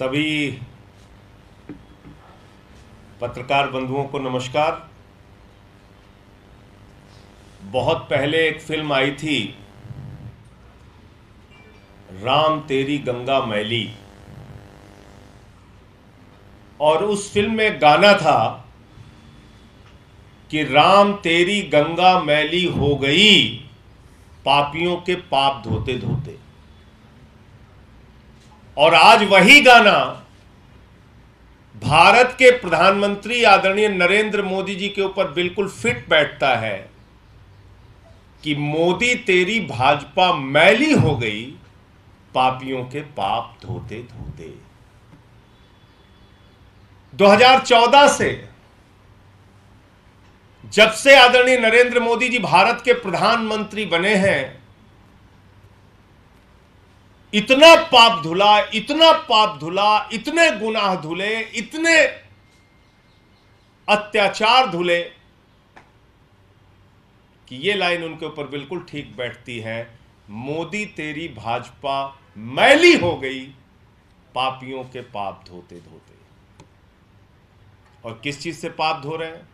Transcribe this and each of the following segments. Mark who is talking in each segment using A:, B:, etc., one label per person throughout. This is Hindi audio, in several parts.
A: सभी पत्रकार बंधुओं को नमस्कार बहुत पहले एक फिल्म आई थी राम तेरी गंगा मैली और उस फिल्म में गाना था कि राम तेरी गंगा मैली हो गई पापियों के पाप धोते धोते और आज वही गाना भारत के प्रधानमंत्री आदरणीय नरेंद्र मोदी जी के ऊपर बिल्कुल फिट बैठता है कि मोदी तेरी भाजपा मैली हो गई पापियों के पाप धोते धोते 2014 से जब से आदरणीय नरेंद्र मोदी जी भारत के प्रधानमंत्री बने हैं इतना पाप धुला इतना पाप धुला इतने गुनाह धुले इतने अत्याचार धुले कि ये लाइन उनके ऊपर बिल्कुल ठीक बैठती है मोदी तेरी भाजपा मैली हो गई पापियों के पाप धोते धोते और किस चीज से पाप धो रहे हैं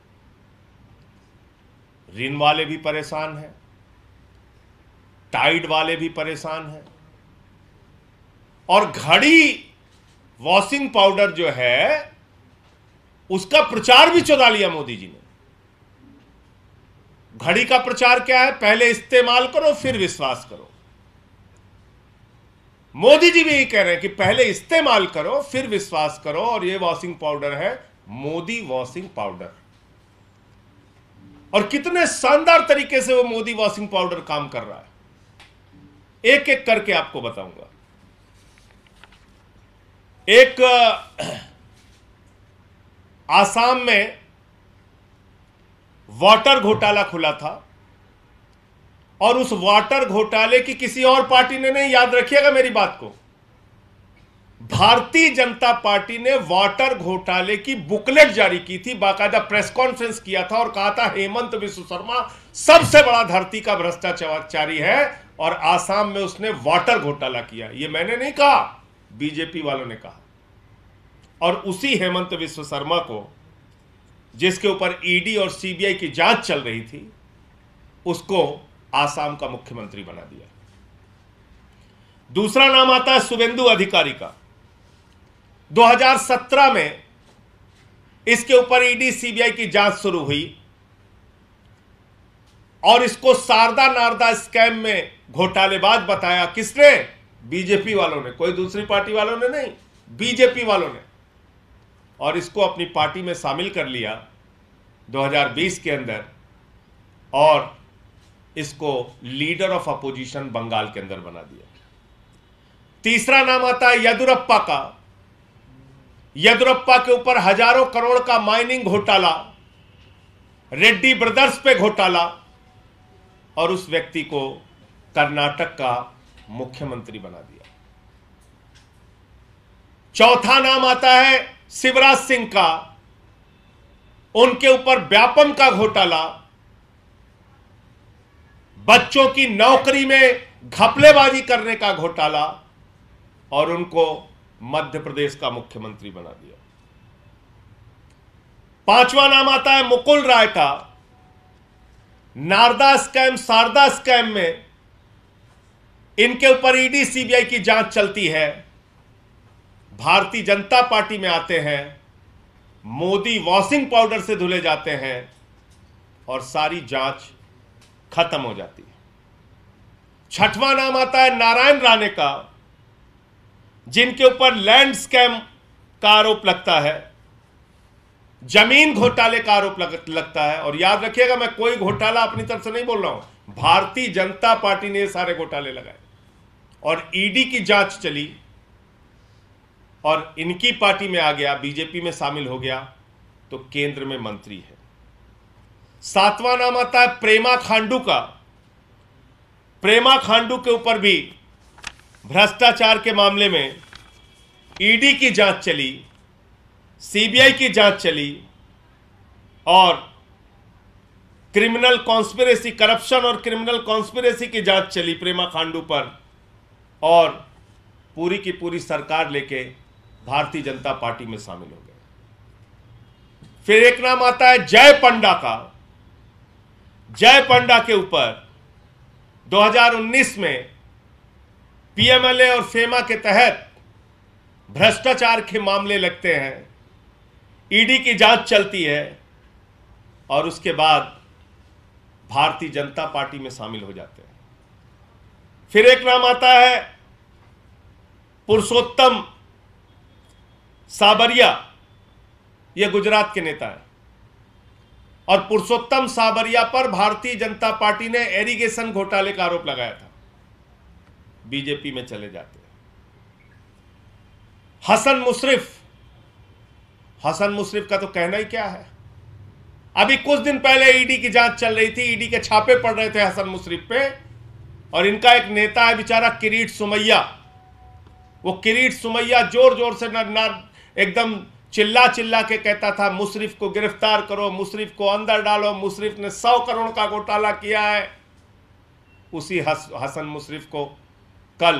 A: ऋण वाले भी परेशान हैं टाइड वाले भी परेशान हैं और घड़ी वॉशिंग पाउडर जो है उसका प्रचार भी चुरा लिया मोदी जी ने घड़ी का प्रचार क्या है पहले इस्तेमाल करो फिर विश्वास करो मोदी जी भी यही कह रहे हैं कि पहले इस्तेमाल करो फिर विश्वास करो और ये वॉशिंग पाउडर है मोदी वॉशिंग पाउडर और कितने शानदार तरीके से वो मोदी वॉशिंग पाउडर काम कर रहा है एक एक करके आपको बताऊंगा एक आसाम में वाटर घोटाला खुला था और उस वाटर घोटाले की किसी और पार्टी ने नहीं याद रखिएगा मेरी बात को भारतीय जनता पार्टी ने वाटर घोटाले की बुकलेट जारी की थी बाकायदा प्रेस कॉन्फ्रेंस किया था और कहा था हेमंत विश्व शर्मा सबसे बड़ा धरती का भ्रष्टाचारी है और आसाम में उसने वाटर घोटाला किया ये मैंने नहीं कहा बीजेपी वालों ने कहा और उसी हेमंत विश्व शर्मा को जिसके ऊपर ईडी e और सीबीआई की जांच चल रही थी उसको आसाम का मुख्यमंत्री बना दिया दूसरा नाम आता है शुभेंदु अधिकारी का 2017 में इसके ऊपर ईडी e सीबीआई की जांच शुरू हुई और इसको शारदा नारदा स्कैम में घोटालेबाज बताया किसने बीजेपी वालों ने कोई दूसरी पार्टी वालों ने नहीं बीजेपी वालों ने और इसको अपनी पार्टी में शामिल कर लिया 2020 के अंदर और इसको लीडर ऑफ अपोजिशन बंगाल के अंदर बना दिया तीसरा नाम आता है यदुरप्पा का यदुरप्पा के ऊपर हजारों करोड़ का माइनिंग घोटाला रेड्डी ब्रदर्स पे घोटाला और उस व्यक्ति को कर्नाटक का मुख्यमंत्री बना दिया चौथा नाम आता है शिवराज सिंह का उनके ऊपर व्यापम का घोटाला बच्चों की नौकरी में घपलेबाजी करने का घोटाला और उनको मध्य प्रदेश का मुख्यमंत्री बना दिया पांचवा नाम आता है मुकुल राय का नारदा स्कैम शारदा स्कैम में इनके ऊपर ईडी सीबीआई की जांच चलती है भारतीय जनता पार्टी में आते हैं मोदी वॉशिंग पाउडर से धुले जाते हैं और सारी जांच खत्म हो जाती है छठवां नाम आता है नारायण राणे का जिनके ऊपर लैंड स्कैम का आरोप लगता है जमीन घोटाले का आरोप लग, लगता है और याद रखिएगा मैं कोई घोटाला अपनी तरफ से नहीं बोल रहा हूं भारतीय जनता पार्टी ने सारे घोटाले लगाए और ईडी की जांच चली और इनकी पार्टी में आ गया बीजेपी में शामिल हो गया तो केंद्र में मंत्री है सातवां नाम आता है प्रेमा खांडू का प्रेमा खांडू के ऊपर भी भ्रष्टाचार के मामले में ईडी की जांच चली सीबीआई की जांच चली और क्रिमिनल कॉन्स्पिरेसी करप्शन और क्रिमिनल कॉन्स्पिरेसी की जांच चली प्रेमा खांडू पर और पूरी की पूरी सरकार लेके भारतीय जनता पार्टी में शामिल हो गए फिर एक नाम आता है जय पंडा का जय पंडा के ऊपर 2019 में पीएमएलए और फेमा के तहत भ्रष्टाचार के मामले लगते हैं ईडी की जांच चलती है और उसके बाद भारतीय जनता पार्टी में शामिल हो जाते हैं फिर एक नाम आता है पुरुषोत्तम साबरिया ये गुजरात के नेता हैं और पुरुषोत्तम साबरिया पर भारतीय जनता पार्टी ने एरिगेशन घोटाले का आरोप लगाया था बीजेपी में चले जाते हसन मुशरिफ हसन मुशरिफ का तो कहना ही क्या है अभी कुछ दिन पहले ईडी e की जांच चल रही थी ईडी e के छापे पड़ रहे थे हसन मुशरिफ पे और इनका एक नेता है बेचारा किरीट सुमैया वो किरीट सुमैया जोर जोर से एकदम चिल्ला चिल्ला के कहता था मुशरिफ को गिरफ्तार करो मुशरिफ को अंदर डालो मुशरिफ ने सौ करोड़ का घोटाला किया है उसी हस, हसन मुशरिफ को कल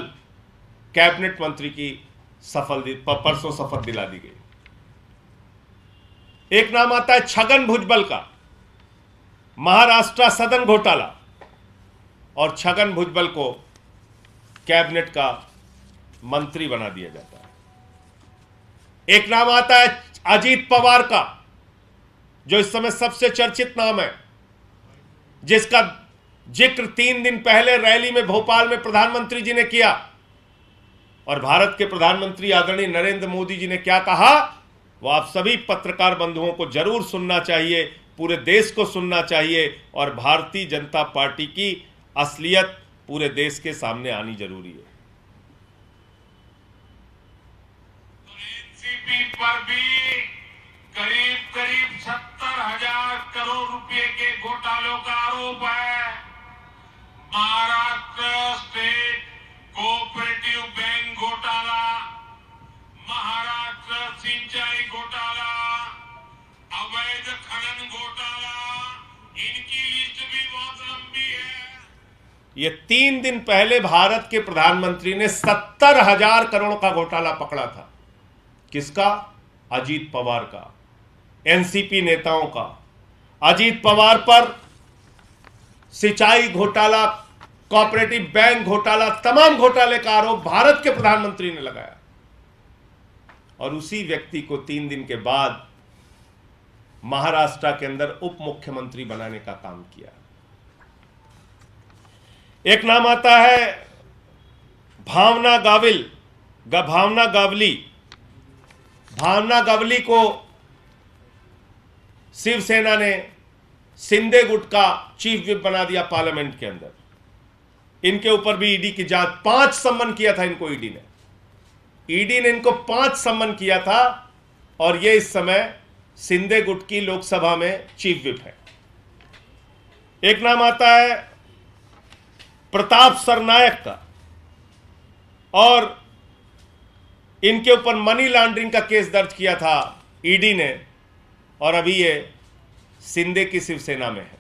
A: कैबिनेट मंत्री की सफल परसों सफल दिला दी गई एक नाम आता है छगन भुजबल का महाराष्ट्र सदन घोटाला और छगन भुजबल को कैबिनेट का मंत्री बना दिया जाता एक नाम आता है अजीत पवार का जो इस समय सबसे चर्चित नाम है जिसका जिक्र तीन दिन पहले रैली में भोपाल में प्रधानमंत्री जी ने किया और भारत के प्रधानमंत्री आदरणीय नरेंद्र मोदी जी ने क्या कहा वो आप सभी पत्रकार बंधुओं को जरूर सुनना चाहिए पूरे देश को सुनना चाहिए और भारतीय जनता पार्टी की असलियत पूरे देश के सामने आनी जरूरी है जीडीपी पर भी करीब करीब सत्तर हजार करोड़ रुपए के घोटालों का आरोप है महाराष्ट्र स्टेट कोऑपरेटिव बैंक घोटाला महाराष्ट्र सिंचाई घोटाला अवैध खनन घोटाला इनकी लिस्ट भी बहुत लंबी है ये तीन दिन पहले भारत के प्रधानमंत्री ने सत्तर हजार करोड़ का घोटाला पकड़ा था किसका अजीत पवार का एनसीपी नेताओं का अजीत पवार पर सिंचाई घोटाला कॉपरेटिव बैंक घोटाला तमाम घोटाले का आरोप भारत के प्रधानमंत्री ने लगाया और उसी व्यक्ति को तीन दिन के बाद महाराष्ट्र के अंदर उप मुख्यमंत्री बनाने का काम किया एक नाम आता है भावना गाविल भावना गावली भावना गवली को शिवसेना ने सिंधे गुट का चीफ विप बना दिया पार्लियामेंट के अंदर इनके ऊपर भी ईडी की जांच पांच सम्मन किया था इनको ईडी ने ईडी ने इनको पांच सम्मन किया था और ये इस समय सिंधे गुट की लोकसभा में चीफ विप है एक नाम आता है प्रताप सरनायक का और इनके ऊपर मनी लॉन्ड्रिंग का केस दर्ज किया था ईडी e ने और अभी ये सिंधे की शिवसेना में है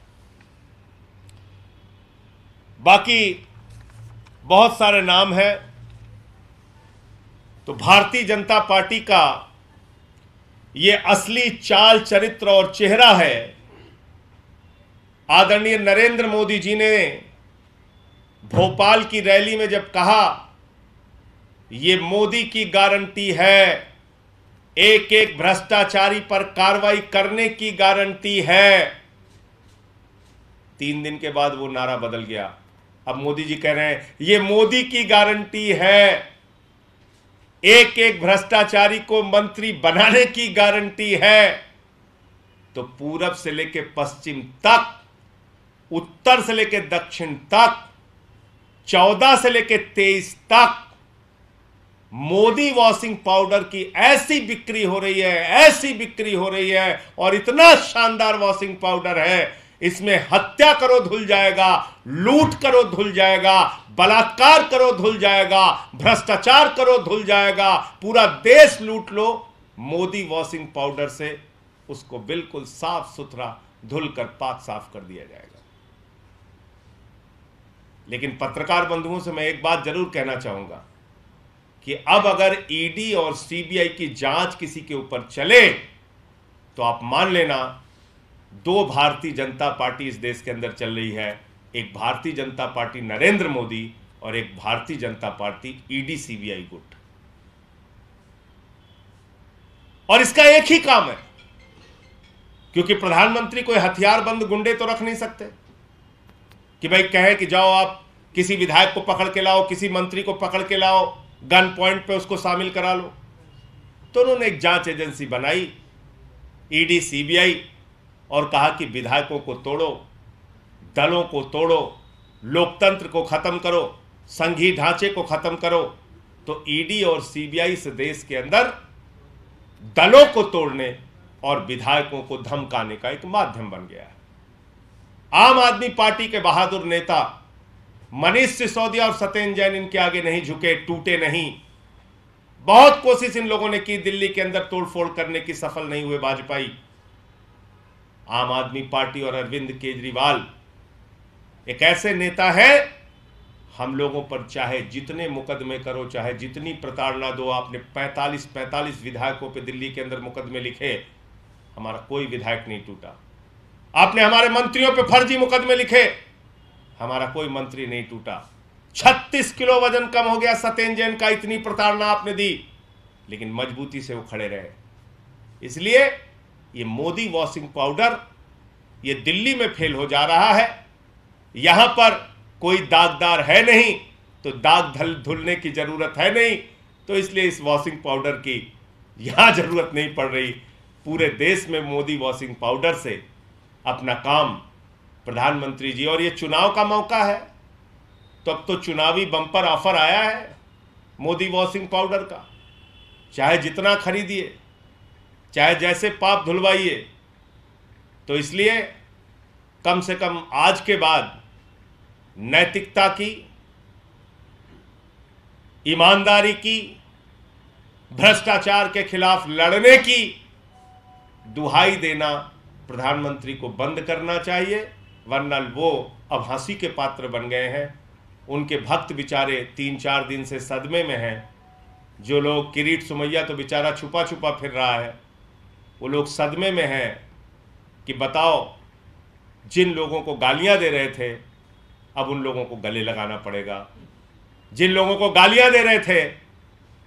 A: बाकी बहुत सारे नाम हैं तो भारतीय जनता पार्टी का ये असली चाल चरित्र और चेहरा है आदरणीय नरेंद्र मोदी जी ने भोपाल की रैली में जब कहा ये मोदी की गारंटी है एक एक भ्रष्टाचारी पर कार्रवाई करने की गारंटी है तीन दिन के बाद वो नारा बदल गया अब मोदी जी कह रहे हैं ये मोदी की गारंटी है एक एक भ्रष्टाचारी को मंत्री बनाने की गारंटी है तो पूरब से लेकर पश्चिम तक उत्तर से लेकर दक्षिण तक चौदह से लेकर तेईस तक मोदी वॉशिंग पाउडर की ऐसी बिक्री हो रही है ऐसी बिक्री हो रही है और इतना शानदार वॉशिंग पाउडर है इसमें हत्या करो धुल जाएगा लूट करो धुल जाएगा बलात्कार करो धुल जाएगा भ्रष्टाचार करो धुल जाएगा पूरा देश लूट लो मोदी वॉशिंग पाउडर से उसको बिल्कुल साफ सुथरा धुल कर पाक साफ कर दिया जाएगा लेकिन पत्रकार बंधुओं से मैं एक बात जरूर कहना चाहूंगा कि अब अगर ईडी e और सीबीआई की जांच किसी के ऊपर चले तो आप मान लेना दो भारतीय जनता पार्टी इस देश के अंदर चल रही है एक भारतीय जनता पार्टी नरेंद्र मोदी और एक भारतीय जनता पार्टी ईडी e सीबीआई गुट और इसका एक ही काम है क्योंकि प्रधानमंत्री कोई हथियारबंद गुंडे तो रख नहीं सकते कि भाई कहे कि जाओ आप किसी विधायक को पकड़ के लाओ किसी मंत्री को पकड़ के लाओ गन पॉइंट पे उसको शामिल करा लो तो उन्होंने एक जांच एजेंसी बनाई ईडी सीबीआई और कहा कि विधायकों को तोड़ो दलों को तोड़ो लोकतंत्र को ख़त्म करो संघीय ढांचे को ख़त्म करो तो ईडी और सीबीआई से देश के अंदर दलों को तोड़ने और विधायकों को धमकाने का एक माध्यम बन गया है आम आदमी पार्टी के बहादुर नेता मनीष सिसोदिया और सत्येन जैन इनके आगे नहीं झुके टूटे नहीं बहुत कोशिश इन लोगों ने की दिल्ली के अंदर तोड़फोड़ करने की सफल नहीं हुए वाजपेयी आम आदमी पार्टी और अरविंद केजरीवाल एक ऐसे नेता है हम लोगों पर चाहे जितने मुकदमे करो चाहे जितनी प्रताड़ना दो आपने 45 45 विधायकों पे दिल्ली के अंदर मुकदमे लिखे हमारा कोई विधायक नहीं टूटा आपने हमारे मंत्रियों पे फर्जी मुकदमे लिखे हमारा कोई मंत्री नहीं टूटा छत्तीस किलो वजन कम हो गया सत्यन जैन का इतनी प्रताड़ना आपने दी लेकिन मजबूती से वो खड़े रहे इसलिए ये मोदी वॉशिंग पाउडर ये दिल्ली में फेल हो जा रहा है यहां पर कोई दागदार है नहीं तो दाग धल धुलने की जरूरत है नहीं तो इसलिए इस वॉशिंग पाउडर की यहां जरूरत नहीं पड़ रही पूरे देश में मोदी वॉशिंग पाउडर से अपना काम प्रधानमंत्री जी और ये चुनाव का मौका है तो अब तो चुनावी बम्पर ऑफर आया है मोदी वॉशिंग पाउडर का चाहे जितना खरीदिए चाहे जैसे पाप धुलवाइए तो इसलिए कम से कम आज के बाद नैतिकता की ईमानदारी की भ्रष्टाचार के खिलाफ लड़ने की दुहाई देना प्रधानमंत्री को बंद करना चाहिए वरना वो अब हंसी के पात्र बन गए हैं उनके भक्त बेचारे तीन चार दिन से सदमे में हैं जो लोग किरीट सुमैया तो बेचारा छुपा छुपा फिर रहा है वो लोग सदमे में हैं कि बताओ जिन लोगों को गालियां दे रहे थे अब उन लोगों को गले लगाना पड़ेगा जिन लोगों को गालियां दे रहे थे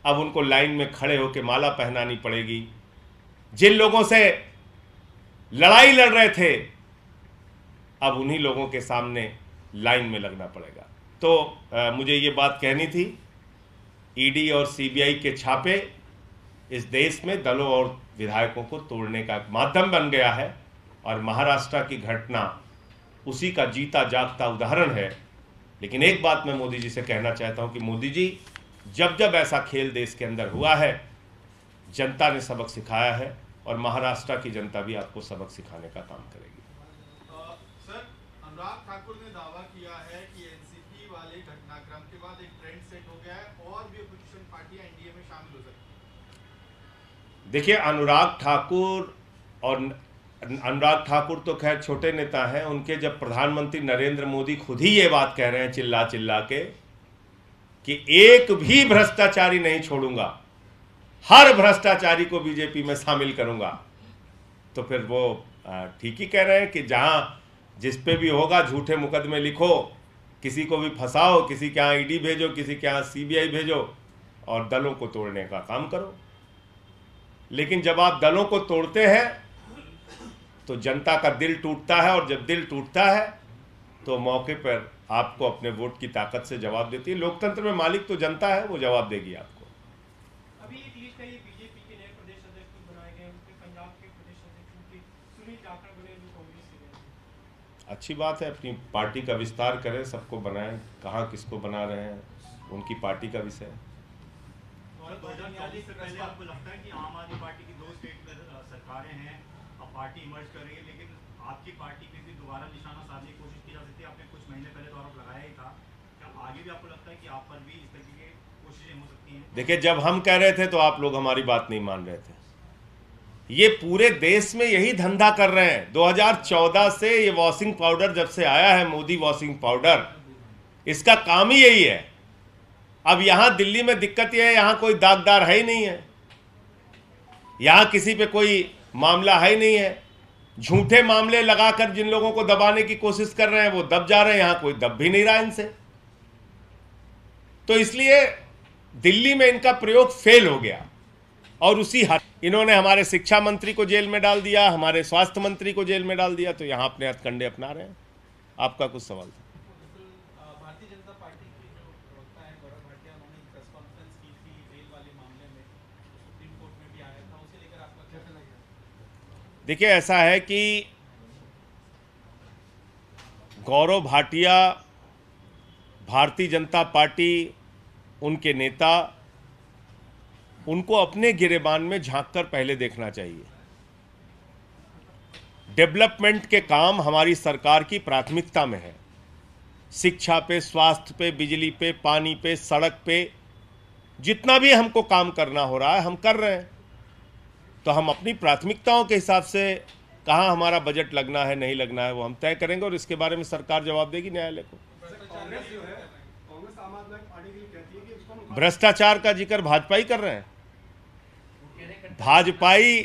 A: अब उनको लाइन में खड़े होकर माला पहनानी पड़ेगी जिन लोगों से लड़ाई लड़ रहे थे अब उन्हीं लोगों के सामने लाइन में लगना पड़ेगा तो आ, मुझे ये बात कहनी थी ईडी e और सीबीआई के छापे इस देश में दलों और विधायकों को तोड़ने का माध्यम बन गया है और महाराष्ट्र की घटना उसी का जीता जागता उदाहरण है लेकिन एक बात मैं मोदी जी से कहना चाहता हूँ कि मोदी जी जब जब ऐसा खेल देश के अंदर हुआ है जनता ने सबक सिखाया है और महाराष्ट्र की जनता भी आपको सबक सिखाने का काम करेगी ठाकुर ने दावा किया है कि एनसीपी वाले घटनाक्रम के बाद एक ट्रेंड सेट हो गया है और भी अपोजिशन पार्टी एनडीए में शामिल हो सकती है देखिए अनुराग ठाकुर और अनुराग ठाकुर तो खैर छोटे नेता हैं उनके जब प्रधानमंत्री नरेंद्र मोदी खुद ही ये बात कह रहे हैं चिल्ला चिल्ला के कि एक भी भ्रष्टाचारी नहीं छोड़ूंगा हर भ्रष्टाचारी को बीजेपी में शामिल करूंगा तो फिर वो ठीक ही कह रहे हैं कि जहां जिस पे भी होगा झूठे मुकदमे लिखो किसी को भी फंसाओ किसी के यहाँ ईडी भेजो किसी के यहाँ सीबीआई भेजो और दलों को तोड़ने का काम करो लेकिन जब आप दलों को तोड़ते हैं तो जनता का दिल टूटता है और जब दिल टूटता है तो मौके पर आपको अपने वोट की ताकत से जवाब देती है लोकतंत्र में मालिक तो जनता है वो जवाब देगी आपको अच्छी बात है अपनी पार्टी का विस्तार करें सबको बनाएं कहाँ किसको बना रहे हैं उनकी पार्टी का विषय तो देखिये की जा सकती है तो जब हम कह रहे थे तो आप लोग हमारी बात नहीं मान रहे थे ये पूरे देश में यही धंधा कर रहे हैं 2014 से ये वॉशिंग पाउडर जब से आया है मोदी वॉशिंग पाउडर इसका काम ही यही है अब यहां दिल्ली में दिक्कत यह है यहां कोई दागदार है ही नहीं है यहां किसी पे कोई मामला है ही नहीं है झूठे मामले लगाकर जिन लोगों को दबाने की कोशिश कर रहे हैं वो दब जा रहे हैं यहां कोई दब भी नहीं रहा इनसे तो इसलिए दिल्ली में इनका प्रयोग फेल हो गया और उसी हद इन्होंने हमारे शिक्षा मंत्री को जेल में डाल दिया हमारे स्वास्थ्य मंत्री को जेल में डाल दिया तो यहाँ अपने हथकंडे अपना रहे हैं आपका कुछ सवाल था देखिए ऐसा है कि गौरव भाटिया भारतीय जनता पार्टी उनके नेता उनको अपने गिरेबान में झांक कर पहले देखना चाहिए डेवलपमेंट के काम हमारी सरकार की प्राथमिकता में है शिक्षा पे स्वास्थ्य पे बिजली पे पानी पे सड़क पे जितना भी हमको काम करना हो रहा है हम कर रहे हैं तो हम अपनी प्राथमिकताओं के हिसाब से कहाँ हमारा बजट लगना है नहीं लगना है वो हम तय करेंगे और इसके बारे में सरकार जवाब देगी न्यायालय को भ्रष्टाचार का जिक्र भाजपा ही कर रहे हैं भाजपाई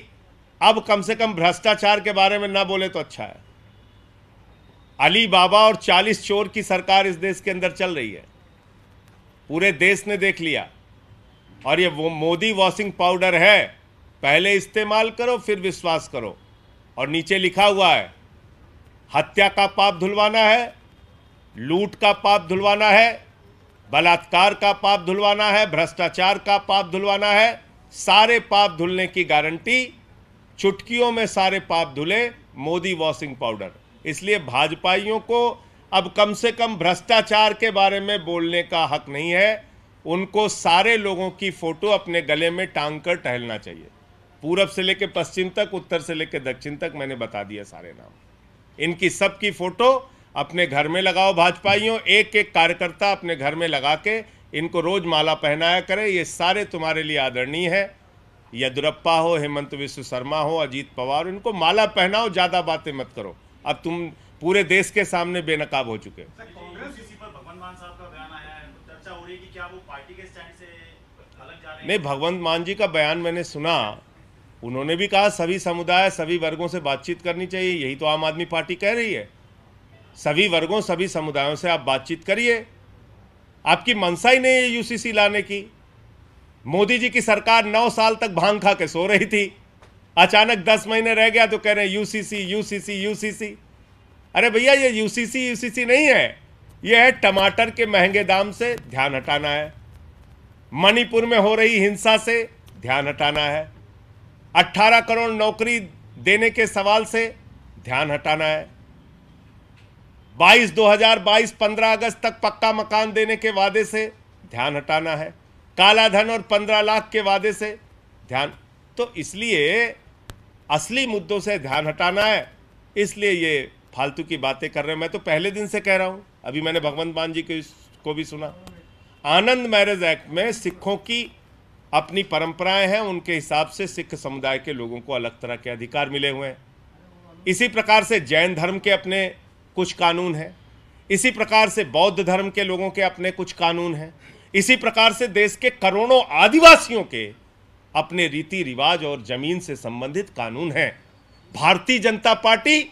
A: अब कम से कम भ्रष्टाचार के बारे में ना बोले तो अच्छा है अली बाबा और चालीस चोर की सरकार इस देश के अंदर चल रही है पूरे देश ने देख लिया और ये वो मोदी वॉशिंग पाउडर है पहले इस्तेमाल करो फिर विश्वास करो और नीचे लिखा हुआ है हत्या का पाप धुलवाना है लूट का पाप धुलवाना है बलात्कार का पाप धुलवाना है भ्रष्टाचार का पाप धुलवाना है सारे पाप धुलने की गारंटी चुटकियों में सारे पाप धुले मोदी वॉशिंग पाउडर इसलिए भाजपाइयों को अब कम से कम भ्रष्टाचार के बारे में बोलने का हक नहीं है उनको सारे लोगों की फोटो अपने गले में टांग कर टहलना चाहिए पूरब से लेकर पश्चिम तक उत्तर से लेकर दक्षिण तक मैंने बता दिया सारे नाम इनकी सबकी फोटो अपने घर में लगाओ भाजपाइयों एक एक कार्यकर्ता अपने घर में लगा के इनको रोज़ माला पहनाया करें ये सारे तुम्हारे लिए आदरणीय है यदुरप्पा हो हेमंत विश्व शर्मा हो अजीत पवार इनको माला पहनाओ ज़्यादा बातें मत करो अब तुम पूरे देश के सामने बेनकाब हो चुके नहीं भगवंत मान जी का बयान मैंने सुना उन्होंने भी कहा सभी समुदाय सभी वर्गों से बातचीत करनी चाहिए यही तो आम आदमी पार्टी कह रही है सभी वर्गों सभी समुदायों से आप बातचीत करिए आपकी मनसा ही नहीं है यूसीसी लाने की मोदी जी की सरकार नौ साल तक भांग खा के सो रही थी अचानक दस महीने रह गया तो कह रहे हैं यूसीसी यूसीसी यूसीसी अरे भैया ये यूसीसी यूसीसी नहीं है ये है टमाटर के महंगे दाम से ध्यान हटाना है मणिपुर में हो रही हिंसा से ध्यान हटाना है 18 करोड़ नौकरी देने के सवाल से ध्यान हटाना है बाईस दो हजार बाईस पंद्रह अगस्त तक पक्का मकान देने के वादे से ध्यान हटाना है काला धन और पंद्रह लाख के वादे से ध्यान तो इसलिए असली मुद्दों से ध्यान हटाना है इसलिए ये फालतू की बातें कर रहे हैं मैं तो पहले दिन से कह रहा हूं अभी मैंने भगवंत मान जी को, को भी सुना आनंद मैरिज एक्ट में सिखों की अपनी परंपराएं हैं उनके हिसाब से सिख समुदाय के लोगों को अलग तरह के अधिकार मिले हुए हैं इसी प्रकार से जैन धर्म के अपने कुछ कानून है इसी प्रकार से बौद्ध धर्म के लोगों के अपने कुछ कानून हैं इसी प्रकार से देश के करोड़ों आदिवासियों के अपने रीति रिवाज और जमीन से संबंधित कानून हैं भारतीय जनता पार्टी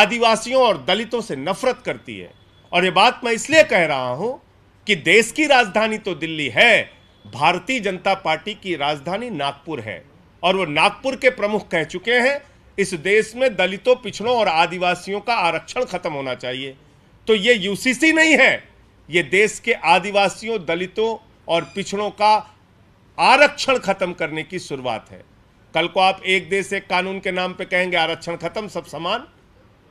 A: आदिवासियों और दलितों से नफरत करती है और ये बात मैं इसलिए कह रहा हूं कि देश की राजधानी तो दिल्ली है भारतीय जनता पार्टी की राजधानी नागपुर है और वो नागपुर के प्रमुख कह चुके हैं इस देश में दलितों पिछड़ों और आदिवासियों का आरक्षण खत्म होना चाहिए तो ये यूसीसी नहीं है ये देश के आदिवासियों दलितों और पिछड़ों का आरक्षण खत्म करने की शुरुआत है कल को आप एक देश एक कानून के नाम पे कहेंगे आरक्षण खत्म सब समान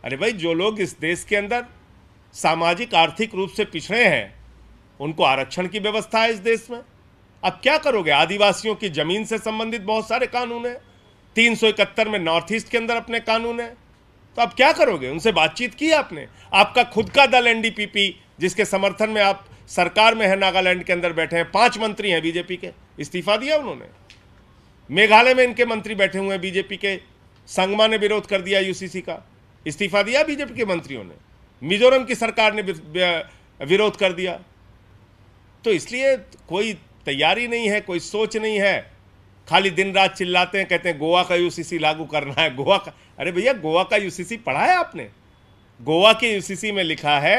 A: अरे भाई जो लोग इस देश के अंदर सामाजिक आर्थिक रूप से पिछड़े हैं उनको आरक्षण की व्यवस्था है इस देश में अब क्या करोगे आदिवासियों की जमीन से संबंधित बहुत सारे कानून हैं तीन सौ इकहत्तर में नॉर्थ ईस्ट के अंदर अपने कानून है तो आप क्या करोगे उनसे बातचीत की आपने आपका खुद का दल एनडीपीपी जिसके समर्थन में आप सरकार में है नागालैंड के अंदर बैठे हैं पांच मंत्री हैं बीजेपी के इस्तीफा दिया उन्होंने मेघालय में इनके मंत्री बैठे हुए हैं बीजेपी के संगमा ने विरोध कर दिया यूसीसी का इस्तीफा दिया बीजेपी के मंत्रियों ने मिजोरम की सरकार ने विरोध कर दिया तो इसलिए कोई तैयारी नहीं है कोई सोच नहीं है खाली दिन रात चिल्लाते हैं कहते हैं गोवा का यूसीसी लागू करना है गोवा का अरे भैया गोवा का यूसीसी पढ़ा है आपने गोवा के यूसीसी में लिखा है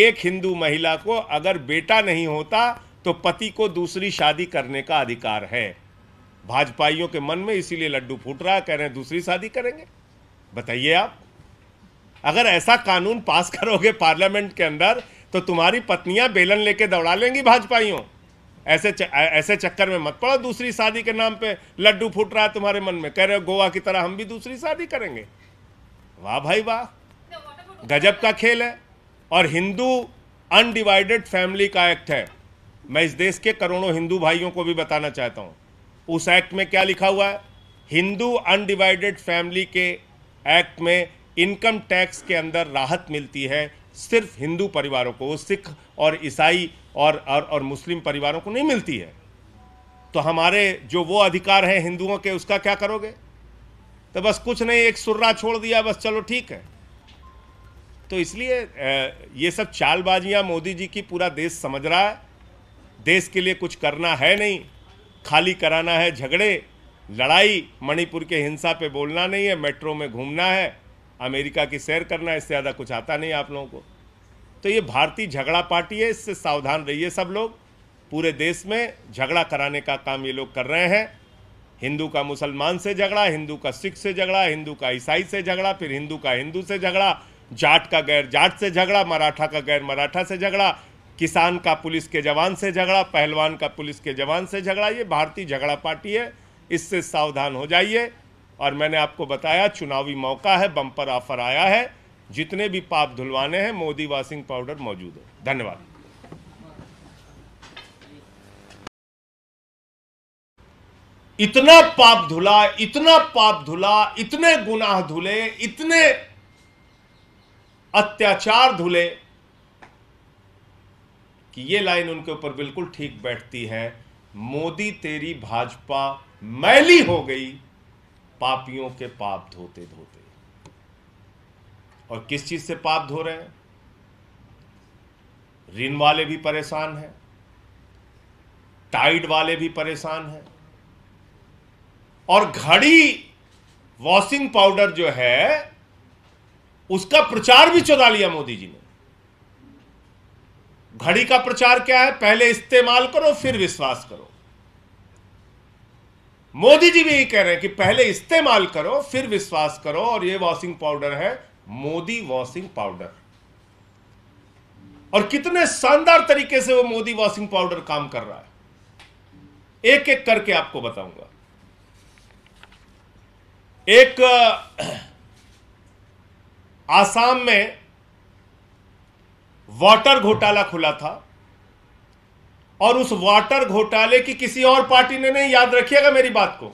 A: एक हिंदू महिला को अगर बेटा नहीं होता तो पति को दूसरी शादी करने का अधिकार है भाजपाइयों के मन में इसीलिए लड्डू फूट रहा है कह रहे हैं दूसरी शादी करेंगे बताइए आप अगर ऐसा कानून पास करोगे पार्लियामेंट के अंदर तो तुम्हारी पत्नियां बेलन लेके दौड़ा लेंगी भाजपाइयों ऐसे च, ऐसे चक्कर में मत पड़ो दूसरी शादी के नाम पे लड्डू फूट रहा है तुम्हारे मन में कह रहे हो गोवा की तरह हम भी दूसरी शादी करेंगे वाह भाई वाह गजब का खेल है और हिंदू अनडिवाइडेड फैमिली का एक्ट है मैं इस देश के करोड़ों हिंदू भाइयों को भी बताना चाहता हूँ उस एक्ट में क्या लिखा हुआ है हिंदू अनडिवाइडेड फैमिली के एक्ट में इनकम टैक्स के अंदर राहत मिलती है सिर्फ हिंदू परिवारों को सिख और ईसाई और और, और मुस्लिम परिवारों को नहीं मिलती है तो हमारे जो वो अधिकार हैं हिंदुओं के उसका क्या करोगे तो बस कुछ नहीं एक सुर्रा छोड़ दिया बस चलो ठीक है तो इसलिए ये सब चालबाजियां मोदी जी की पूरा देश समझ रहा है देश के लिए कुछ करना है नहीं खाली कराना है झगड़े लड़ाई मणिपुर के हिंसा पे बोलना नहीं है मेट्रो में घूमना है अमेरिका की सैर करना है इससे ज़्यादा कुछ आता नहीं आप लोगों को तो ये भारतीय झगड़ा पार्टी है इससे सावधान रहिए सब लोग पूरे देश में झगड़ा कराने का काम ये लोग कर रहे हैं हिंदू का मुसलमान से झगड़ा हिंदू का सिख से झगड़ा हिंदू का ईसाई से झगड़ा फिर हिंदू का हिंदू से झगड़ा जाट का गैर जाट से झगड़ा मराठा का गैर मराठा से झगड़ा किसान का पुलिस के जवान से झगड़ा पहलवान का पुलिस के जवान से झगड़ा ये भारतीय झगड़ा पार्टी है इससे सावधान हो जाइए और मैंने आपको बताया चुनावी मौका है बम्पर ऑफर आया है जितने भी पाप धुलवाने हैं मोदी वाशिंग पाउडर मौजूद है धन्यवाद इतना पाप धुला इतना पाप धुला इतने गुनाह धुले इतने अत्याचार धुले कि ये लाइन उनके ऊपर बिल्कुल ठीक बैठती है मोदी तेरी भाजपा मैली हो गई पापियों के पाप धोते धोते और किस चीज़ से पाप धो रहे हैं ऋण वाले भी परेशान हैं टाइड वाले भी परेशान हैं और घड़ी वॉशिंग पाउडर जो है उसका प्रचार भी चुरा लिया मोदी जी ने घड़ी का प्रचार क्या है पहले इस्तेमाल करो फिर विश्वास करो मोदी जी भी यही कह रहे हैं कि पहले इस्तेमाल करो फिर विश्वास करो और ये वॉशिंग पाउडर है मोदी वॉशिंग पाउडर और कितने शानदार तरीके से वो मोदी वॉशिंग पाउडर काम कर रहा है एक एक करके आपको बताऊंगा एक आसाम में वाटर घोटाला खुला था और उस वाटर घोटाले की किसी और पार्टी ने नहीं याद रखिएगा मेरी बात को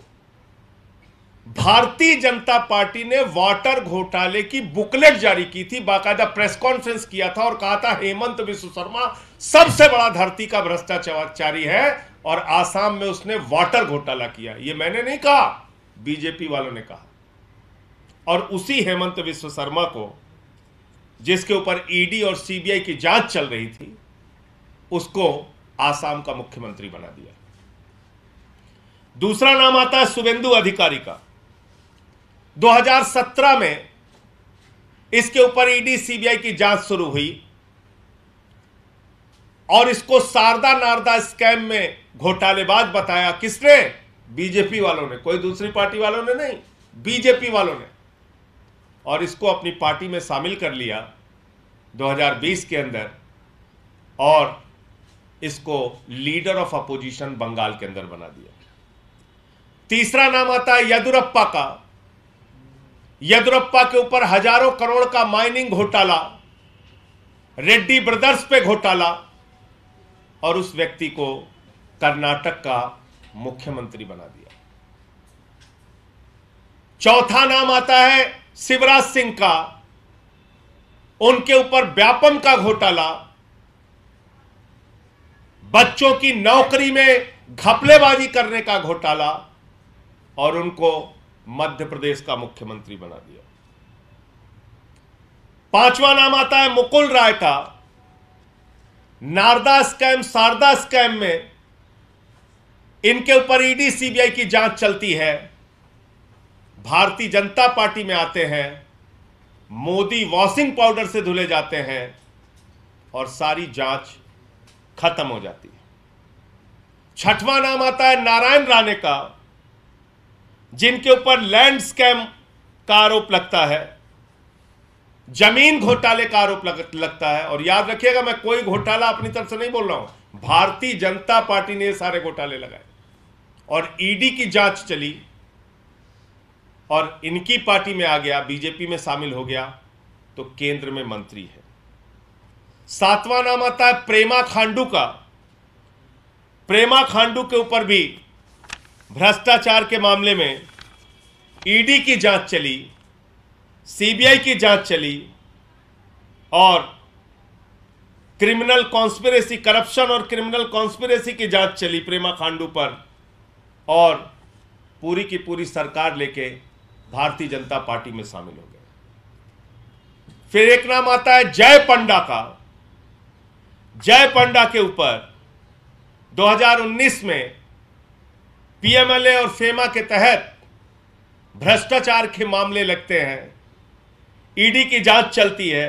A: भारतीय जनता पार्टी ने वाटर घोटाले की बुकलेट जारी की थी बाकायदा प्रेस कॉन्फ्रेंस किया था और कहा था हेमंत विश्व शर्मा सबसे बड़ा धरती का भ्रष्टाचारी है और आसाम में उसने वाटर घोटाला किया ये मैंने नहीं कहा बीजेपी वालों ने कहा और उसी हेमंत विश्व शर्मा को जिसके ऊपर ईडी और सीबीआई की जांच चल रही थी उसको आसाम का मुख्यमंत्री बना दिया दूसरा नाम आता है शुभेंदु अधिकारी का 2017 में इसके ऊपर ईडी सीबीआई की जांच शुरू हुई और इसको शारदा नारदा स्कैम में घोटालेबाज बताया किसने बीजेपी वालों ने कोई दूसरी पार्टी वालों ने नहीं बीजेपी वालों ने और इसको अपनी पार्टी में शामिल कर लिया 2020 के अंदर और इसको लीडर ऑफ अपोजिशन बंगाल के अंदर बना दिया तीसरा नाम आता है यदुरप्पा का येदुरप्पा के ऊपर हजारों करोड़ का माइनिंग घोटाला रेड्डी ब्रदर्स पे घोटाला और उस व्यक्ति को कर्नाटक का मुख्यमंत्री बना दिया चौथा नाम आता है शिवराज सिंह का उनके ऊपर व्यापम का घोटाला बच्चों की नौकरी में घपलेबाजी करने का घोटाला और उनको मध्य प्रदेश का मुख्यमंत्री बना दिया पांचवा नाम आता है मुकुल राय का नारदा स्कैम शारदा स्कैम में इनके ऊपर ईडी सीबीआई की जांच चलती है भारतीय जनता पार्टी में आते हैं मोदी वॉशिंग पाउडर से धुले जाते हैं और सारी जांच खत्म हो जाती है छठवां नाम आता है नारायण राणे का जिनके ऊपर लैंड स्कैम का आरोप लगता है जमीन घोटाले का आरोप लग, लगता है और याद रखिएगा मैं कोई घोटाला अपनी तरफ से नहीं बोल रहा हूं भारतीय जनता पार्टी ने सारे घोटाले लगाए और ईडी की जांच चली और इनकी पार्टी में आ गया बीजेपी में शामिल हो गया तो केंद्र में मंत्री है सातवां नाम आता है प्रेमा खांडू का प्रेमा खांडू के ऊपर भी भ्रष्टाचार के मामले में ईडी e की जांच चली सीबीआई की जांच चली और क्रिमिनल कॉन्स्पिरेसी करप्शन और क्रिमिनल कॉन्स्पिरेसी की जांच चली प्रेमा खांडू पर और पूरी की पूरी सरकार लेके भारतीय जनता पार्टी में शामिल हो गए फिर एक नाम आता है जय पंडा का जय पंडा के ऊपर 2019 में पीएमएलए और फेमा के तहत भ्रष्टाचार के मामले लगते हैं ईडी की जांच चलती है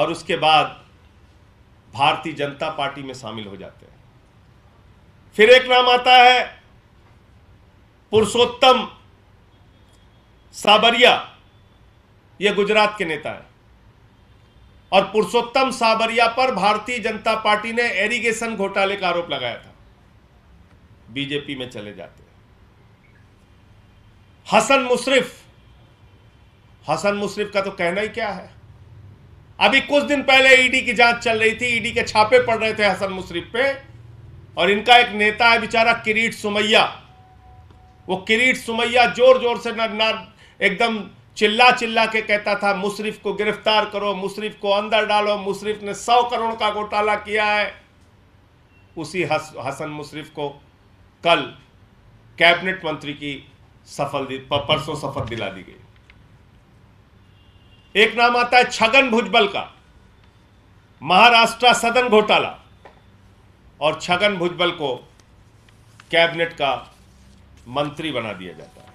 A: और उसके बाद भारतीय जनता पार्टी में शामिल हो जाते हैं फिर एक नाम आता है पुरुषोत्तम साबरिया ये गुजरात के नेता है और पुरुषोत्तम साबरिया पर भारतीय जनता पार्टी ने एरिगेशन घोटाले का आरोप लगाया था बीजेपी में चले जाते हैं हसन मुशरिफ हसन मुशरिफ का तो कहना ही क्या है अभी कुछ दिन पहले ईडी e की जांच चल रही थी ईडी e के छापे पड़ रहे थे हसन मुशरिफ पे और इनका एक नेता है बेचारा किरीट सुमैया वो किरीट सुमैया जोर जोर से न एकदम चिल्ला चिल्ला के कहता था मुशरिफ को गिरफ्तार करो मुशरिफ को अंदर डालो मुशरिफ ने सौ करोड़ का घोटाला किया है उसी हस, हसन मुशरिफ को कल कैबिनेट मंत्री की सफल परसों सफल दिला दी गई एक नाम आता है छगन भुजबल का महाराष्ट्र सदन घोटाला और छगन भुजबल को कैबिनेट का मंत्री बना दिया जाता है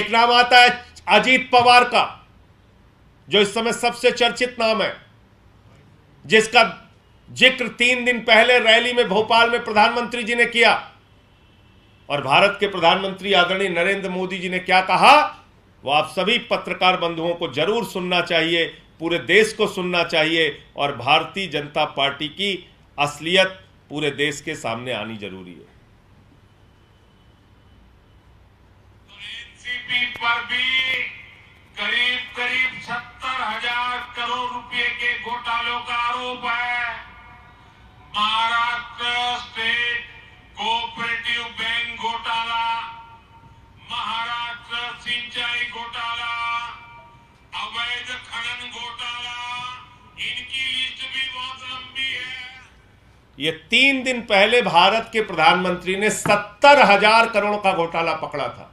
A: एक नाम आता है अजीत पवार का जो इस समय सबसे चर्चित नाम है जिसका जिक्र तीन दिन पहले रैली में भोपाल में प्रधानमंत्री जी ने किया और भारत के प्रधानमंत्री आदरणीय नरेंद्र मोदी जी ने क्या कहा वो आप सभी पत्रकार बंधुओं को जरूर सुनना चाहिए पूरे देश को सुनना चाहिए और भारतीय जनता पार्टी की असलियत पूरे देश के सामने आनी जरूरी है तो एनसीपी पर भी करीब करीब सत्तर हजार करोड़ रुपए के घोटालों का आरोप है ये तीन दिन पहले भारत के प्रधानमंत्री ने सत्तर हजार करोड़ का घोटाला पकड़ा था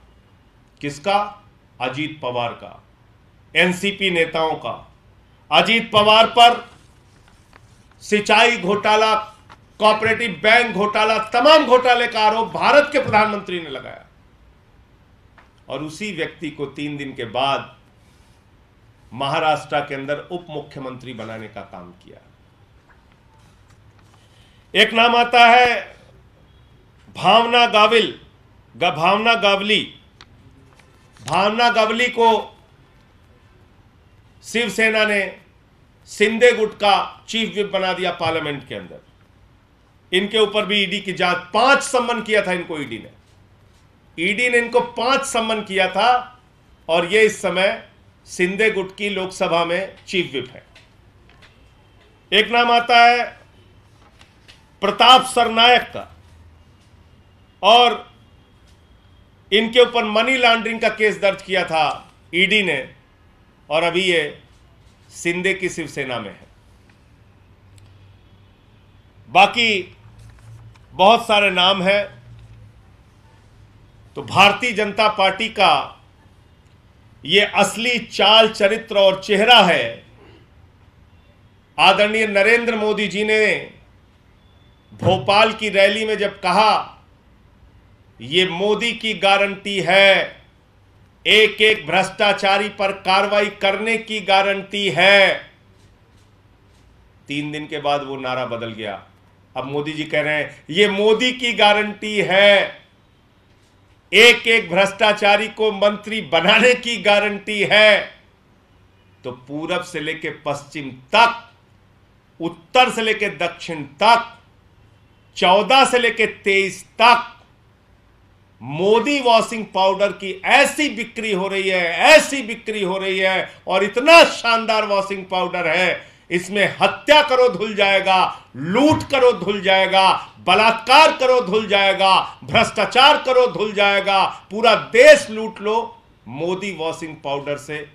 A: किसका अजीत पवार का एनसीपी नेताओं का अजीत पवार पर सिंचाई घोटाला कॉपरेटिव बैंक घोटाला तमाम घोटाले का आरोप भारत के प्रधानमंत्री ने लगाया और उसी व्यक्ति को तीन दिन के बाद महाराष्ट्र के अंदर उप मुख्यमंत्री बनाने का काम किया एक नाम आता है भावना गाविल गा भावना गावली भावना गावली को शिवसेना ने सिंधे गुट का चीफ विप बना दिया पार्लियामेंट के अंदर इनके ऊपर भी ईडी की जांच पांच सम्मन किया था इनको ईडी ने ईडी ने इनको पांच सम्मन किया था और ये इस समय सिंधे गुट की लोकसभा में चीफ विप है एक नाम आता है प्रताप सरनायक का और इनके ऊपर मनी लॉन्ड्रिंग का केस दर्ज किया था ईडी ने और अभी ये सिंधे की शिवसेना में है बाकी बहुत सारे नाम हैं तो भारतीय जनता पार्टी का ये असली चाल चरित्र और चेहरा है आदरणीय नरेंद्र मोदी जी ने भोपाल की रैली में जब कहा ये मोदी की गारंटी है एक एक भ्रष्टाचारी पर कार्रवाई करने की गारंटी है तीन दिन के बाद वो नारा बदल गया अब मोदी जी कह रहे हैं ये मोदी की गारंटी है एक एक भ्रष्टाचारी को मंत्री बनाने की गारंटी है तो पूरब से लेकर पश्चिम तक उत्तर से लेकर दक्षिण तक चौदह से लेकर तेईस तक मोदी वॉशिंग पाउडर की ऐसी बिक्री हो रही है ऐसी बिक्री हो रही है और इतना शानदार वॉशिंग पाउडर है इसमें हत्या करो धुल जाएगा लूट करो धुल जाएगा बलात्कार करो धुल जाएगा भ्रष्टाचार करो धुल जाएगा पूरा देश लूट लो मोदी वॉशिंग पाउडर से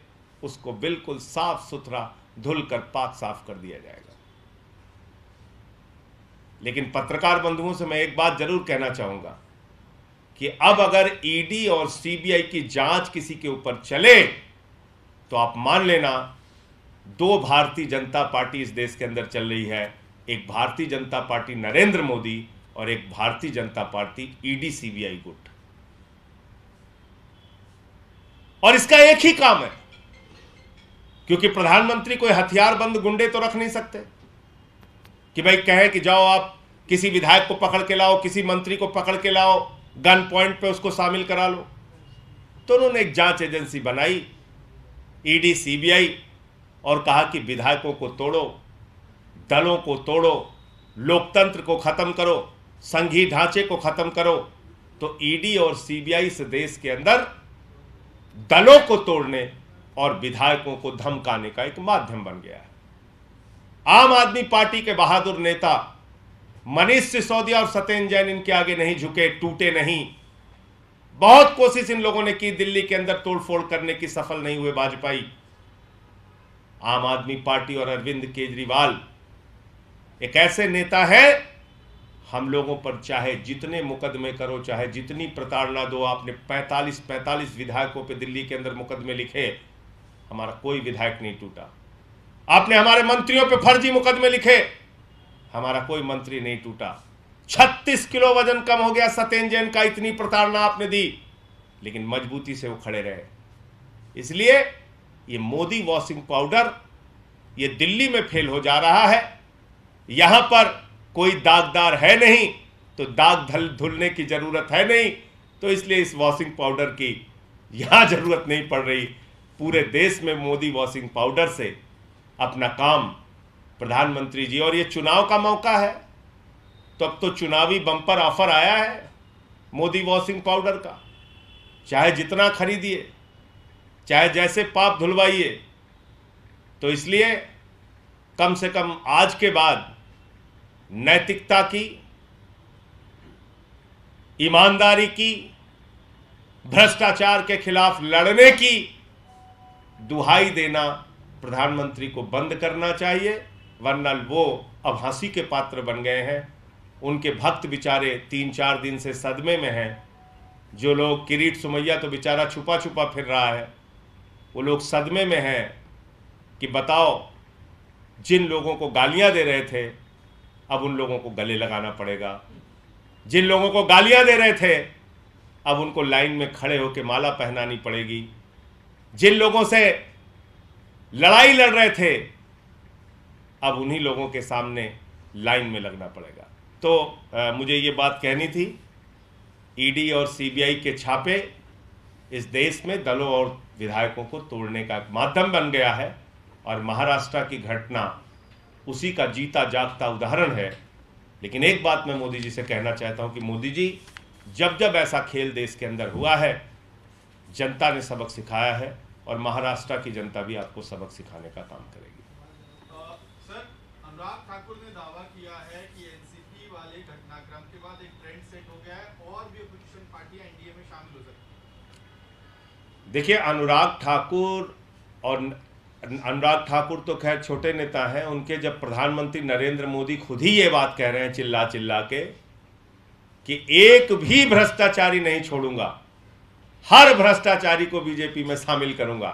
A: उसको बिल्कुल साफ सुथरा धुलकर पाक साफ कर दिया जाएगा लेकिन पत्रकार बंधुओं से मैं एक बात जरूर कहना चाहूंगा कि अब अगर ईडी e और सीबीआई की जांच किसी के ऊपर चले तो आप मान लेना दो भारतीय जनता पार्टी इस देश के अंदर चल रही है एक भारतीय जनता पार्टी नरेंद्र मोदी और एक भारतीय जनता पार्टी ईडी e सीबीआई गुट और इसका एक ही काम है क्योंकि प्रधानमंत्री कोई हथियार बंद गुंडे तो रख नहीं सकते कि भाई कहें कि जाओ आप किसी विधायक को पकड़ के लाओ किसी मंत्री को पकड़ के लाओ गन पॉइंट पे उसको शामिल करा लो तो उन्होंने एक जांच एजेंसी बनाई ईडी e सीबीआई और कहा कि विधायकों को तोड़ो दलों को तोड़ो लोकतंत्र को ख़त्म करो संघीय ढांचे को ख़त्म करो तो ईडी e और सीबीआई से देश के अंदर दलों को तोड़ने और विधायकों को धमकाने का एक माध्यम बन गया है आम आदमी पार्टी के बहादुर नेता मनीष सिसोदिया और सत्येंद्र जैन इनके आगे नहीं झुके टूटे नहीं बहुत कोशिश इन लोगों ने की दिल्ली के अंदर तोड़फोड़ करने की सफल नहीं हुए वाजपेयी आम आदमी पार्टी और अरविंद केजरीवाल एक ऐसे नेता है हम लोगों पर चाहे जितने मुकदमे करो चाहे जितनी प्रताड़ना दो आपने 45 45 विधायकों पे दिल्ली के अंदर मुकदमे लिखे हमारा कोई विधायक नहीं टूटा आपने हमारे मंत्रियों पे फर्जी मुकदमे लिखे हमारा कोई मंत्री नहीं टूटा 36 किलो वजन कम हो गया सत्यन जैन का इतनी प्रताड़ना आपने दी लेकिन मजबूती से वो खड़े रहे इसलिए ये मोदी वॉशिंग पाउडर ये दिल्ली में फेल हो जा रहा है यहां पर कोई दागदार है नहीं तो दाग धल धुलने की जरूरत है नहीं तो इसलिए इस वॉशिंग पाउडर की यहां जरूरत नहीं पड़ रही पूरे देश में मोदी वॉशिंग पाउडर से अपना काम प्रधानमंत्री जी और ये चुनाव का मौका है तो अब तो चुनावी बम्पर ऑफर आया है मोदी वॉशिंग पाउडर का चाहे जितना खरीदिए चाहे जैसे पाप धुलवाइए तो इसलिए कम से कम आज के बाद नैतिकता की ईमानदारी की भ्रष्टाचार के खिलाफ लड़ने की दुहाई देना प्रधानमंत्री को बंद करना चाहिए वरना वो अब हंसी के पात्र बन गए हैं उनके भक्त बेचारे तीन चार दिन से सदमे में हैं जो लोग किरीट सुमैया तो बेचारा छुपा छुपा फिर रहा है वो लोग सदमे में हैं कि बताओ जिन लोगों को गालियां दे रहे थे अब उन लोगों को गले लगाना पड़ेगा जिन लोगों को गालियां दे रहे थे अब उनको लाइन में खड़े होकर माला पहनानी पड़ेगी जिन लोगों से लड़ाई लड़ रहे थे अब उन्हीं लोगों के सामने लाइन में लगना पड़ेगा तो आ, मुझे ये बात कहनी थी ईडी e और सीबीआई के छापे इस देश में दलों और विधायकों को तोड़ने का माध्यम बन गया है और महाराष्ट्र की घटना उसी का जीता जागता उदाहरण है लेकिन एक बात मैं मोदी जी से कहना चाहता हूं कि मोदी जी जब जब ऐसा खेल देश के अंदर हुआ है जनता ने सबक सिखाया है और महाराष्ट्र की जनता भी आपको सबक सिखाने का काम करेगी आ, सर अनुराग ठाकुर ने दावा किया है कि एनसीपी वाले घटनाक्रम के बाद एक ट्रेंड सेट हो गया है और भी अपोजिशन पार्टियां एनडीए में शामिल हो सकती देखिए अनुराग ठाकुर और अनुराग ठाकुर तो खैर छोटे नेता हैं उनके जब प्रधानमंत्री नरेंद्र मोदी खुद ही ये बात कह रहे हैं चिल्ला चिल्ला के कि एक भी भ्रष्टाचारी नहीं छोड़ूंगा हर भ्रष्टाचारी को बीजेपी में शामिल करूंगा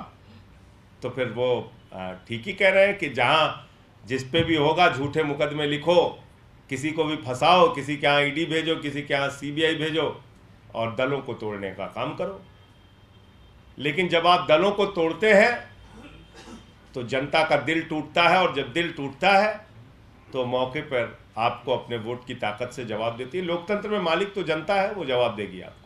A: तो फिर वो ठीक ही कह रहे हैं कि जहां जिस पे भी होगा झूठे मुकदमे लिखो किसी को भी फंसाओ किसी के यहाँ ईडी भेजो किसी के यहाँ सीबीआई भेजो और दलों को तोड़ने का काम करो लेकिन जब आप दलों को तोड़ते हैं तो जनता का दिल टूटता है और जब दिल टूटता है तो मौके पर आपको अपने वोट की ताकत से जवाब देती है लोकतंत्र में मालिक तो जनता है वो जवाब देगी आपको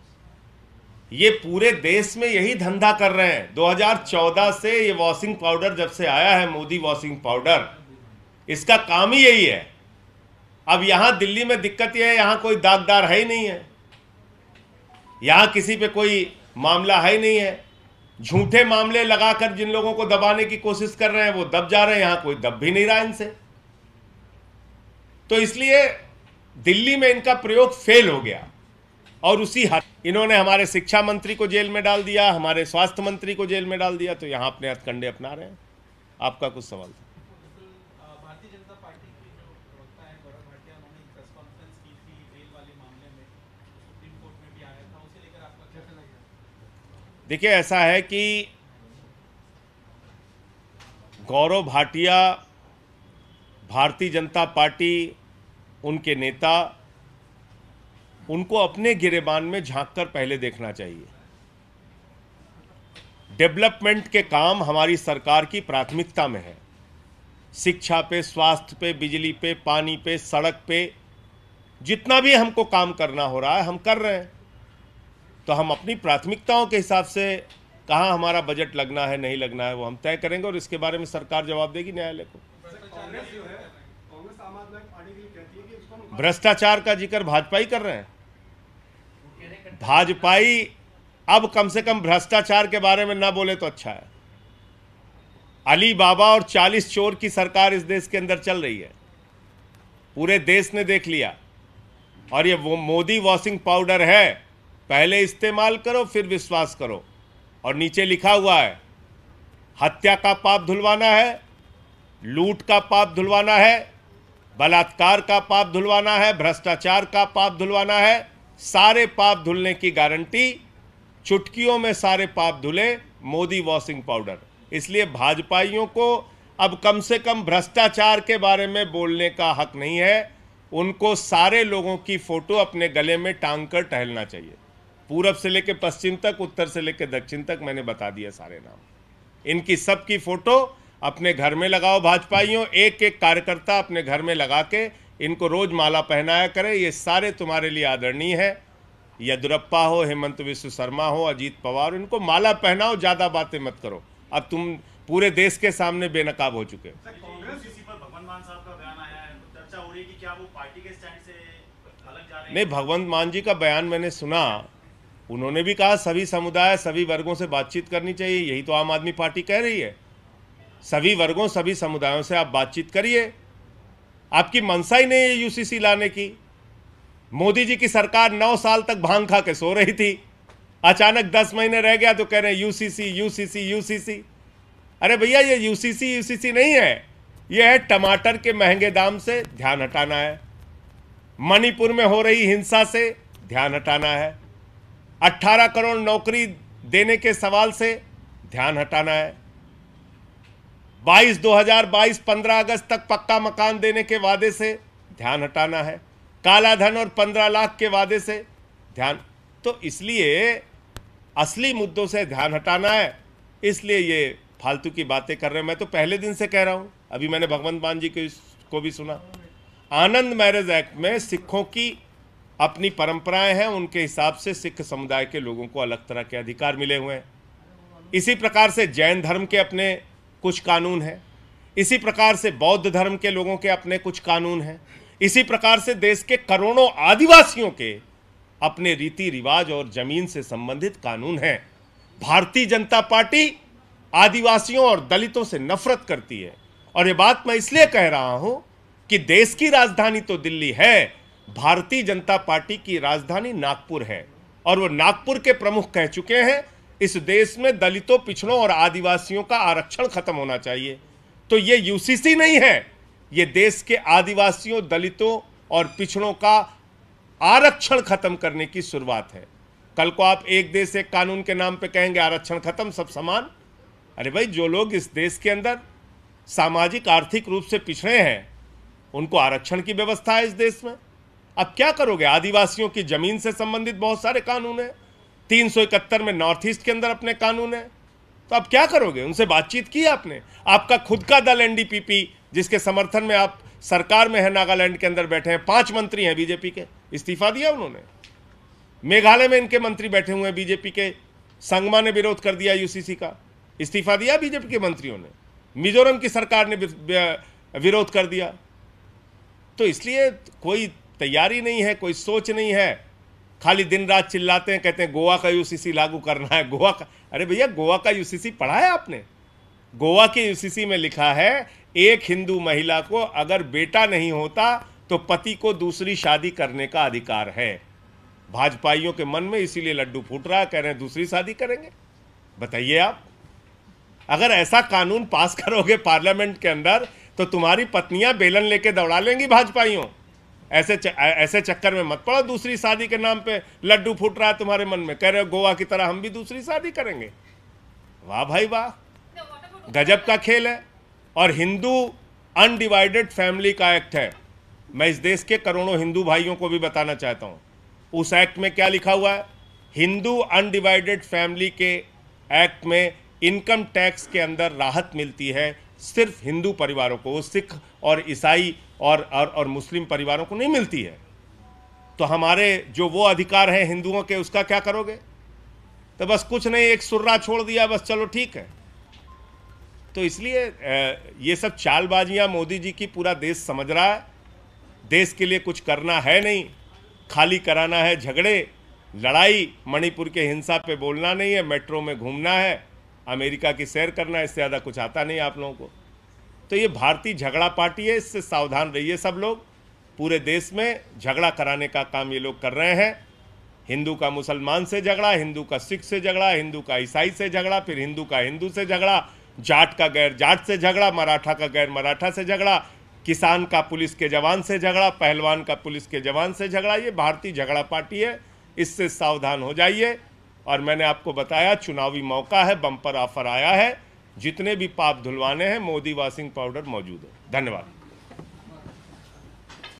A: ये पूरे देश में यही धंधा कर रहे हैं 2014 से ये वॉशिंग पाउडर जब से आया है मोदी वॉशिंग पाउडर इसका काम ही यही है अब यहां दिल्ली में दिक्कत यह है यहां कोई दागदार है ही नहीं है यहां किसी पे कोई मामला है ही नहीं है झूठे मामले लगाकर जिन लोगों को दबाने की कोशिश कर रहे हैं वो दब जा रहे हैं यहां कोई दब भी नहीं रहा इनसे तो इसलिए दिल्ली में इनका प्रयोग फेल हो गया और उसी हाथ इन्होंने हमारे शिक्षा मंत्री को जेल में डाल दिया हमारे स्वास्थ्य मंत्री को जेल में डाल दिया तो यहाँ अपने हथकंडे अपना रहे हैं आपका कुछ सवाल था देखिए ऐसा है कि गौरव भाटिया भारतीय जनता पार्टी उनके नेता उनको अपने गिरेबान में झांक कर पहले देखना चाहिए डेवलपमेंट के काम हमारी सरकार की प्राथमिकता में है शिक्षा पे स्वास्थ्य पे बिजली पे पानी पे सड़क पे जितना भी हमको काम करना हो रहा है हम कर रहे हैं तो हम अपनी प्राथमिकताओं के हिसाब से कहाँ हमारा बजट लगना है नहीं लगना है वो हम तय करेंगे और इसके बारे में सरकार जवाब देगी न्यायालय को भ्रष्टाचार का जिक्र भाजपा ही कर रहे हैं भाजपा ही अब कम से कम भ्रष्टाचार के बारे में ना बोले तो अच्छा है अली बाबा और 40 चोर की सरकार इस देश के अंदर चल रही है पूरे देश ने देख लिया और ये वो मोदी वॉशिंग पाउडर है पहले इस्तेमाल करो फिर विश्वास करो और नीचे लिखा हुआ है हत्या का पाप धुलवाना है लूट का पाप धुलवाना है बलात्कार का पाप धुलवाना है भ्रष्टाचार का पाप धुलवाना है सारे पाप धुलने की गारंटी चुटकियों में सारे पाप धुले मोदी वॉशिंग पाउडर इसलिए भाजपाइयों को अब कम से कम भ्रष्टाचार के बारे में बोलने का हक नहीं है उनको सारे लोगों की फोटो अपने गले में टांग कर टहलना चाहिए पूरब से लेकर पश्चिम तक उत्तर से लेकर दक्षिण तक मैंने बता दिया सारे नाम इनकी सबकी फोटो अपने घर में लगाओ भाजपाइयों एक एक कार्यकर्ता अपने घर में लगा के इनको रोज माला पहनाया करें ये सारे तुम्हारे लिए आदरणीय है यदुरप्पा हो हेमंत विश्व शर्मा हो अजीत पवार इनको माला पहनाओ ज़्यादा बातें मत करो अब तुम पूरे देश के सामने बेनकाब हो चुके नहीं भगवंत मान जी का बयान मैंने सुना उन्होंने भी कहा सभी समुदाय सभी वर्गों से बातचीत करनी चाहिए यही तो आम आदमी पार्टी कह रही है सभी वर्गों सभी समुदायों से आप बातचीत करिए आपकी मनसा ही नहीं है यूसीसी लाने की मोदी जी की सरकार नौ साल तक भांग खा के सो रही थी अचानक दस महीने रह गया तो कह रहे हैं यूसीसी यूसीसी यूसीसी अरे भैया ये यूसीसी यूसीसी नहीं है ये है टमाटर के महंगे दाम से ध्यान हटाना है मणिपुर में हो रही हिंसा से ध्यान हटाना है 18 करोड़ नौकरी देने के सवाल से ध्यान हटाना है बाईस दो हजार बाईस पंद्रह अगस्त तक पक्का मकान देने के वादे से ध्यान हटाना है काला धन और पंद्रह लाख के वादे से ध्यान तो इसलिए असली मुद्दों से ध्यान हटाना है इसलिए ये फालतू की बातें कर रहे हैं मैं तो पहले दिन से कह रहा हूं अभी मैंने भगवंत मान जी को भी सुना आनंद मैरिज एक्ट में सिखों की अपनी परंपराएं हैं उनके हिसाब से सिख समुदाय के लोगों को अलग तरह के अधिकार मिले हुए हैं इसी प्रकार से जैन धर्म के अपने कुछ कानून है इसी प्रकार से बौद्ध धर्म के लोगों के अपने कुछ कानून हैं इसी प्रकार से देश के करोड़ों आदिवासियों के अपने रीति रिवाज और जमीन से संबंधित कानून हैं भारतीय जनता पार्टी आदिवासियों और दलितों से नफरत करती है और ये बात मैं इसलिए कह रहा हूं कि देश की राजधानी तो दिल्ली है भारतीय जनता पार्टी की राजधानी नागपुर है और वो नागपुर के प्रमुख कह चुके हैं इस देश में दलितों पिछड़ों और आदिवासियों का आरक्षण खत्म होना चाहिए तो ये यूसीसी नहीं है ये देश के आदिवासियों दलितों और पिछड़ों का आरक्षण खत्म करने की शुरुआत है कल को आप एक देश एक कानून के नाम पे कहेंगे आरक्षण खत्म सब समान अरे भाई जो लोग इस देश के अंदर सामाजिक आर्थिक रूप से पिछड़े हैं उनको आरक्षण की व्यवस्था है इस देश में अब क्या करोगे आदिवासियों की जमीन से संबंधित बहुत सारे कानून हैं तीन सौ इकहत्तर में नॉर्थ ईस्ट के अंदर अपने कानून है तो आप क्या करोगे उनसे बातचीत की आपने आपका खुद का दल एनडीपीपी जिसके समर्थन में आप सरकार में है नागालैंड के अंदर बैठे हैं पांच मंत्री हैं बीजेपी के इस्तीफा दिया उन्होंने मेघालय में इनके मंत्री बैठे हुए हैं बीजेपी के संगमा ने विरोध कर दिया यूसीसी का इस्तीफा दिया बीजेपी के मंत्रियों ने मिजोरम की सरकार ने विरोध कर दिया तो इसलिए कोई तैयारी नहीं है कोई सोच नहीं है खाली दिन रात चिल्लाते हैं कहते हैं गोवा का यूसीसी लागू करना है गोवा का अरे भैया गोवा का यूसीसी पढ़ा है आपने गोवा के यूसीसी में लिखा है एक हिंदू महिला को अगर बेटा नहीं होता तो पति को दूसरी शादी करने का अधिकार है भाजपाइयों के मन में इसीलिए लड्डू फूट रहा है कह रहे हैं दूसरी शादी करेंगे बताइए आप अगर ऐसा कानून पास करोगे पार्लियामेंट के अंदर तो तुम्हारी पत्नियां बेलन लेके दौड़ा लेंगी भाजपाइयों ऐसे च, ऐसे चक्कर में मत पड़ो दूसरी शादी के नाम पे लड्डू फूट रहा है तुम्हारे मन में कह रहे हो गोवा की तरह हम भी दूसरी शादी करेंगे वाह भाई वाह गजब का खेल है और हिंदू अनडिवाइडेड फैमिली का एक्ट है मैं इस देश के करोड़ों हिंदू भाइयों को भी बताना चाहता हूँ उस एक्ट में क्या लिखा हुआ है हिंदू अनडिवाइडेड फैमिली के एक्ट में इनकम टैक्स के अंदर राहत मिलती है सिर्फ हिंदू परिवारों को सिख और ईसाई और, और और मुस्लिम परिवारों को नहीं मिलती है तो हमारे जो वो अधिकार हैं हिंदुओं के उसका क्या करोगे तो बस कुछ नहीं एक सुर्रा छोड़ दिया बस चलो ठीक है तो इसलिए ये सब चालबाजियां मोदी जी की पूरा देश समझ रहा है देश के लिए कुछ करना है नहीं खाली कराना है झगड़े लड़ाई मणिपुर के हिंसा पे बोलना नहीं है मेट्रो में घूमना है अमेरिका की सैर करना इससे ज़्यादा कुछ आता नहीं आप लोगों को तो ये भारतीय झगड़ा पार्टी है इससे सावधान रहिए सब लोग पूरे देश में झगड़ा कराने का काम ये लोग कर रहे हैं हिंदू का मुसलमान से झगड़ा हिंदू का सिख से झगड़ा हिंदू का ईसाई से झगड़ा फिर हिंदू का हिंदू से झगड़ा जाट का गैर जाट से झगड़ा मराठा का गैर मराठा से झगड़ा किसान का पुलिस के जवान से झगड़ा पहलवान का पुलिस के जवान से झगड़ा ये भारतीय झगड़ा पार्टी है इससे सावधान हो जाइए और मैंने आपको बताया चुनावी मौका है बम्पर ऑफर आया है जितने भी पाप धुलवाने हैं मोदी वाशिंग पाउडर मौजूद है धन्यवाद